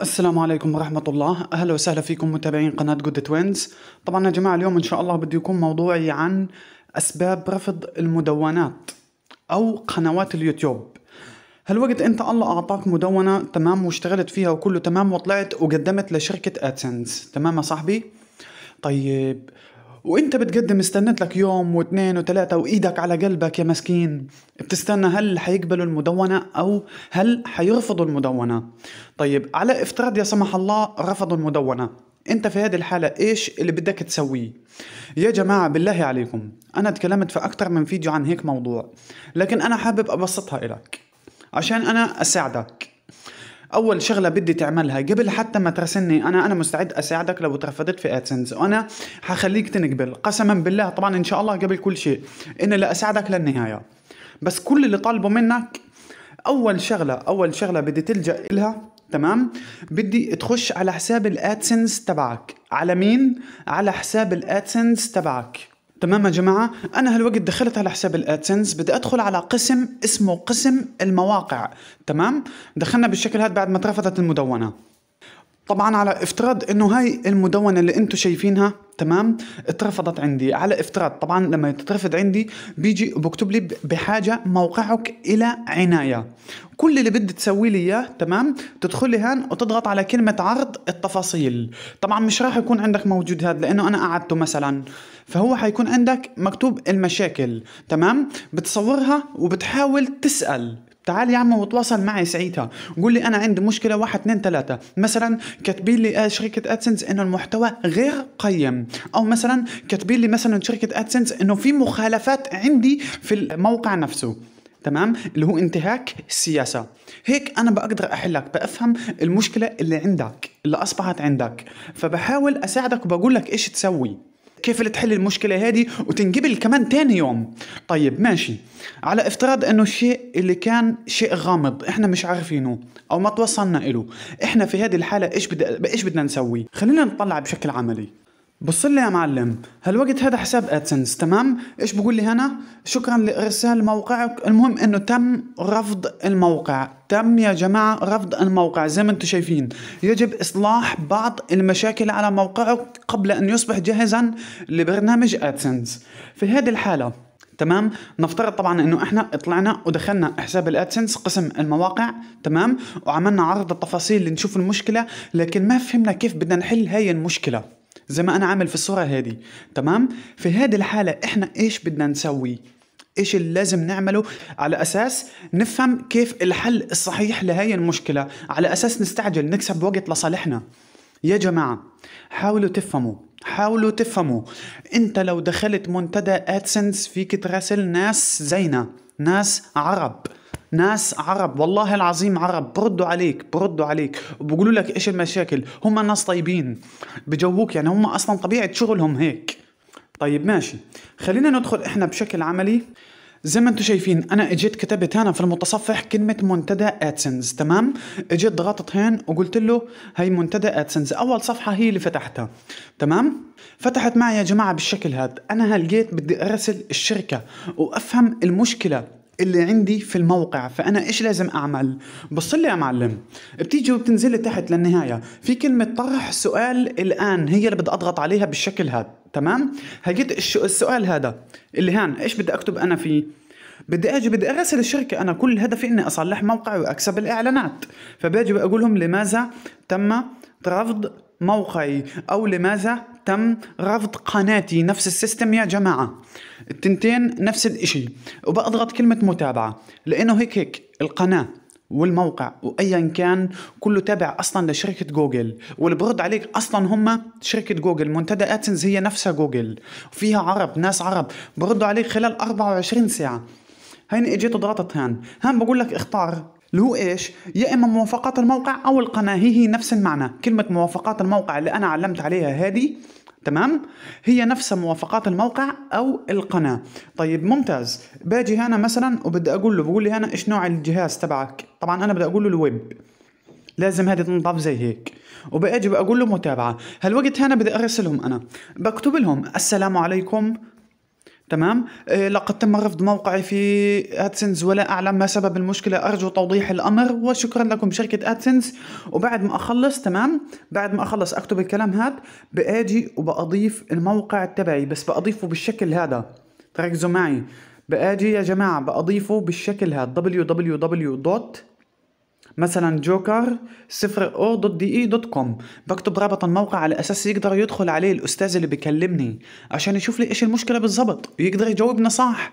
السلام عليكم ورحمة الله أهلا وسهلا فيكم متابعين قناة جود توينز طبعا يا جماعة اليوم إن شاء الله بدي يكون موضوعي عن أسباب رفض المدونات أو قنوات اليوتيوب هالوقت انت الله اعطاك مدونة تمام واشتغلت فيها وكله تمام وطلعت وقدمت لشركة ادسنس تمام يا صاحبي طيب وانت بتقدم استنيت لك يوم واثنين وثلاثة وايدك على قلبك يا مسكين بتستنى هل حيقبلوا المدونة او هل حيرفضوا المدونة طيب على افتراض يا سمح الله رفضوا المدونة انت في هذه الحالة ايش اللي بدك تسويه يا جماعة بالله عليكم انا تكلمت في اكتر من فيديو عن هيك موضوع لكن انا حابب ابسطها لك عشان انا اساعدك اول شغله بدي تعملها قبل حتى ما ترسلني انا انا مستعد اساعدك لو ترفضت في ادسنس وانا حخليك تنقبل قسما بالله طبعا ان شاء الله قبل كل شيء اني لا اساعدك للنهايه بس كل اللي طالبه منك اول شغله اول شغله بدي تلجا لها تمام بدي تخش على حساب الادسنس تبعك على مين على حساب الادسنس تبعك تمام يا جماعة أنا هالوقت دخلت على حساب الأدسنس بدي أدخل على قسم اسمه قسم المواقع تمام دخلنا بالشكل هذا بعد ما اترفضت المدونة طبعا على افتراض انه هاي المدونه اللي انتم شايفينها تمام اترفضت عندي على افتراض طبعا لما تترفض عندي بيجي وبكتب لي بحاجه موقعك الى عنايه كل اللي بدي تسوي لي اياه تمام تدخلي هان وتضغط على كلمه عرض التفاصيل طبعا مش راح يكون عندك موجود هذا لانه انا قعدته مثلا فهو حيكون عندك مكتوب المشاكل تمام بتصورها وبتحاول تسال تعال يا عم وتواصل معي ساعتها قول لي انا عندي مشكله واحد اثنين ثلاثه مثلا كاتبين لي آه، شركه ادسنس انه المحتوى غير قيم او مثلا كاتبين لي مثلا شركه ادسنس انه في مخالفات عندي في الموقع نفسه تمام اللي هو انتهاك السياسه هيك انا بقدر احلك بفهم المشكله اللي عندك اللي اصبحت عندك فبحاول اساعدك وبقول لك ايش تسوي كيف تحل المشكله هذه وتنقبل كمان تاني يوم طيب ماشي على افتراض انه الشيء اللي كان شيء غامض احنا مش عارفينه او ما توصلنا له احنا في هذه الحاله ايش ايش بدنا نسوي خلينا نطلع بشكل عملي بص لي يا معلم هالوقت هذا حساب ادسنس تمام ايش بقول لي هنا شكرا لارسال موقعك المهم انه تم رفض الموقع تم يا جماعه رفض الموقع زي ما انتم شايفين يجب اصلاح بعض المشاكل على موقعك قبل ان يصبح جاهزا لبرنامج ادسنس في هذه الحاله تمام نفترض طبعا انه احنا طلعنا ودخلنا حساب الادسنس قسم المواقع تمام وعملنا عرض التفاصيل لنشوف المشكله لكن ما فهمنا كيف بدنا نحل هاي المشكله زي ما انا عامل في الصوره هذه تمام في هذه الحاله احنا ايش بدنا نسوي ايش اللي لازم نعمله على اساس نفهم كيف الحل الصحيح لهي المشكله على اساس نستعجل نكسب وقت لصالحنا يا جماعه حاولوا تفهموا حاولوا تفهموا انت لو دخلت منتدى ادسنس فيك تراسل ناس زينا ناس عرب ناس عرب والله العظيم عرب بردوا عليك بردوا عليك وبقولوا لك ايش المشاكل هم ناس طيبين بجوهوك يعني هم اصلا طبيعه شغلهم هيك طيب ماشي خلينا ندخل احنا بشكل عملي زي ما انتم شايفين انا اجيت كتبت هنا في المتصفح كلمه منتدى ادسنز تمام اجيت ضغطت هين وقلت له هي منتدى ادسنز اول صفحه هي اللي فتحتها تمام فتحت معي يا جماعه بالشكل هذا انا هلقيت بدي ارسل الشركه وافهم المشكله اللي عندي في الموقع فانا ايش لازم اعمل بصلي يا معلم بتيجي وبتنزلي تحت للنهايه في كلمه طرح سؤال الان هي اللي بدي اضغط عليها بالشكل هذا تمام هجيت السؤال هذا اللي هان ايش بدي اكتب انا فيه بدي اجي بدي اغسل الشركه انا كل هدفي اني اصلح موقعي واكسب الاعلانات فباجي بقول لهم لماذا تم رفض موقعي او لماذا تم رفض قناتي نفس السيستم يا جماعه التنتين نفس الاشي وبضغط كلمه متابعه لانه هيك هيك القناه والموقع وايا كان كله تابع اصلا لشركه جوجل واللي برد عليك اصلا هم شركه جوجل منتدى اتنز هي نفسها جوجل وفيها عرب ناس عرب بردوا عليك خلال 24 ساعه هين اجيت وضغطت هان هان بقول لك اختار اللي هو ايش؟ يا اما موافقات الموقع او القناه هي هي نفس المعنى، كلمه موافقات الموقع اللي انا علمت عليها هذه تمام؟ هي نفس موافقات الموقع او القناه، طيب ممتاز، باجي هنا مثلا وبدي اقول له بقول لي هنا ايش نوع الجهاز تبعك؟ طبعا انا بدي اقول له الويب لازم هذه تنضاف زي هيك وباجي بقول له متابعه هالوقت هنا بدي ارسلهم انا بكتب لهم السلام عليكم تمام آه، لقد تم رفض موقعي في ادسنس ولا اعلم ما سبب المشكله ارجو توضيح الامر وشكرا لكم شركه ادسنس وبعد ما اخلص تمام بعد ما اخلص اكتب الكلام هذا باجي وبضيف الموقع تبعي بس بأضيفه بالشكل هذا تركزوا معي باجي يا جماعه بأضيفه بالشكل هذا www. مثلا جوكر صفر او دوت دي اي دوت كوم بكتب رابط الموقع على اساس يقدر يدخل عليه الاستاذ اللي بيكلمني عشان يشوف لي ايش المشكله بالضبط ويقدر يجاوبنا صح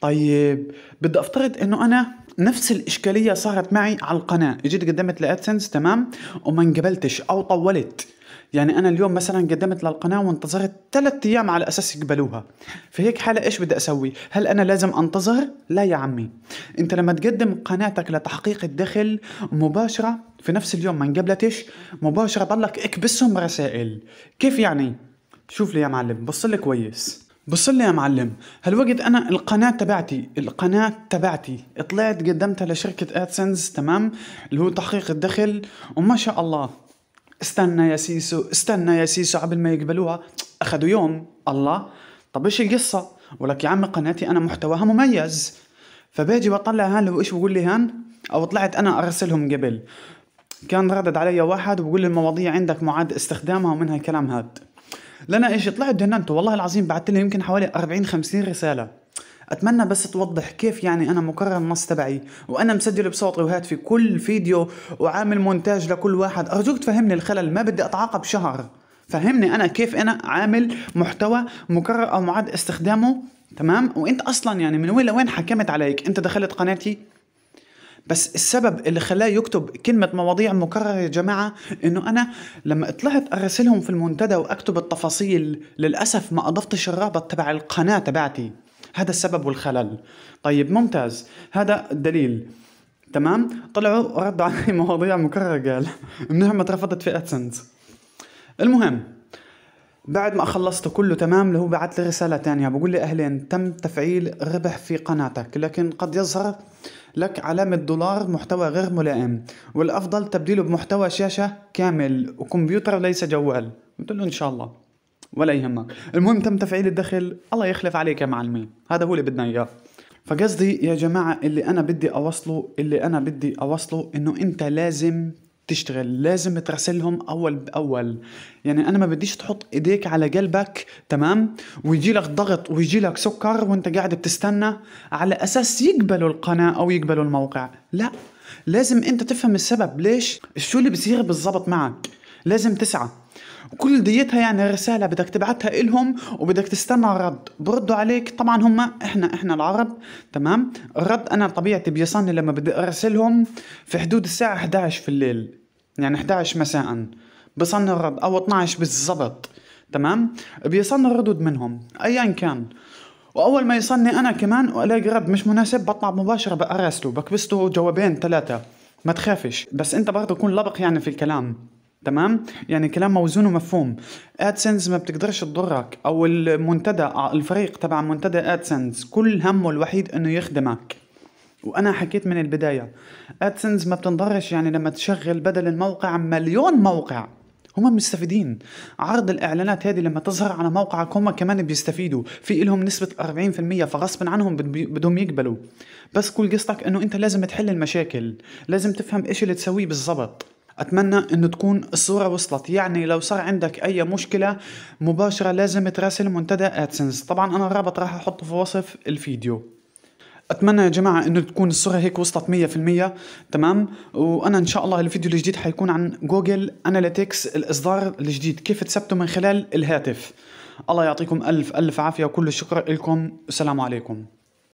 طيب بدي افترض انه انا نفس الاشكاليه صارت معي على القناه اجيت قدمت لادسنس تمام وما انقبلتش او طولت يعني انا اليوم مثلا قدمت للقناه وانتظرت ثلاثة ايام على اساس يقبلوها في هيك حاله ايش بدي اسوي هل انا لازم انتظر لا يا عمي انت لما تقدم قناتك لتحقيق الدخل مباشره في نفس اليوم ما انقبلتش مباشره ضلك اكبسهم رسائل كيف يعني شوف لي يا معلم بص لي كويس بص لي يا معلم هالوقت انا القناه تبعتي القناه تبعتي طلعت قدمتها لشركه ادسنز تمام اللي هو تحقيق الدخل وما شاء الله استنى يا سيسو استنى يا سيسو قبل ما يقبلوها اخذوا يوم الله طب ايش القصه ولك يا عم قناتي انا محتواها مميز فباجي بطلع هان وايش بقول لي هان او طلعت انا ارسلهم قبل كان ردد علي واحد وبقول لي المواضيع عندك معاد استخدامها ومنها الكلام هاد لنا ايش طلعت جننت والله العظيم بعثت لي يمكن حوالي 40 50 رساله اتمنى بس توضح كيف يعني انا مكرر النص تبعي وانا مسجل بصوتي وهاتفي كل فيديو وعامل مونتاج لكل واحد ارجوك تفهمني الخلل ما بدي اتعاقب شهر فهمني انا كيف انا عامل محتوى مكرر او معاد استخدامه تمام وانت اصلا يعني من وين لوين حكمت عليك انت دخلت قناتي بس السبب اللي خلاه يكتب كلمة مواضيع مكررة يا جماعة انه انا لما طلعت ارسلهم في المنتدى واكتب التفاصيل للأسف ما اضفتش الرابط تبع القناة تبعتي هذا السبب والخلل طيب ممتاز هذا الدليل تمام طلعوا ردوا علي مواضيع مكرره قال من رفضت في ادسنس المهم بعد ما خلصته كله تمام له بعث لي رسالة تانية بقول لي أهلين تم تفعيل ربح في قناتك لكن قد يظهر لك علامة دولار محتوى غير ملائم والأفضل تبديله بمحتوى شاشة كامل وكمبيوتر ليس جوال قلت له إن شاء الله ولا يهمك المهم تم تفعيل الدخل الله يخلف عليك يا معلمي هذا هو اللي بدنا اياه فقصدي يا جماعة اللي أنا بدي أوصله اللي أنا بدي أوصله إنه أنت لازم تشتغل لازم تراسلهم أول بأول يعني أنا ما بديش تحط إيديك على قلبك تمام ويجي لك ضغط ويجي لك سكر وأنت قاعد بتستنى على أساس يقبلوا القناة أو يقبلوا الموقع لا لازم أنت تفهم السبب ليش شو اللي بصير بالضبط معك لازم تسعى وكل ديتها يعني رسالة بدك تبعتها إلهم وبدك تستنى الرد بردوا عليك طبعا هم إحنا إحنا العرب تمام الرد أنا طبيعتي بيصلني لما بدي أرسلهم في حدود الساعة 11 في الليل يعني 11 مساء بصلني الرد أو 12 بالضبط تمام بيصلني الردود منهم أيا كان واول ما يصلني انا كمان والاقي رد مش مناسب بطلع مباشره بقرسله بكبسته جوابين ثلاثه ما تخافش بس انت برضه كون لبق يعني في الكلام تمام يعني كلام موزون ومفهوم ادسنس ما بتقدرش تضرك او المنتدى الفريق تبع منتدى ادسنس كل همه الوحيد انه يخدمك وانا حكيت من البدايه ادسنس ما بتنضرش يعني لما تشغل بدل الموقع مليون موقع هم مستفيدين عرض الاعلانات هذه لما تظهر على موقعك هم كمان بيستفيدوا في لهم نسبه 40% فغصب عنهم بدهم يقبلوا بس كل قصتك انه انت لازم تحل المشاكل لازم تفهم ايش اللي تسويه بالضبط اتمنى انه تكون الصورة وصلت يعني لو صار عندك اي مشكلة مباشرة لازم تراسل منتدى ادسنس طبعا انا الرابط راح احطه في وصف الفيديو اتمنى يا جماعه انه تكون الصوره هيك وصلت 100% تمام وانا ان شاء الله الفيديو الجديد حيكون عن جوجل اناليتكس الاصدار الجديد كيف تثبته من خلال الهاتف الله يعطيكم الف الف عافيه وكل الشكر لكم السلام عليكم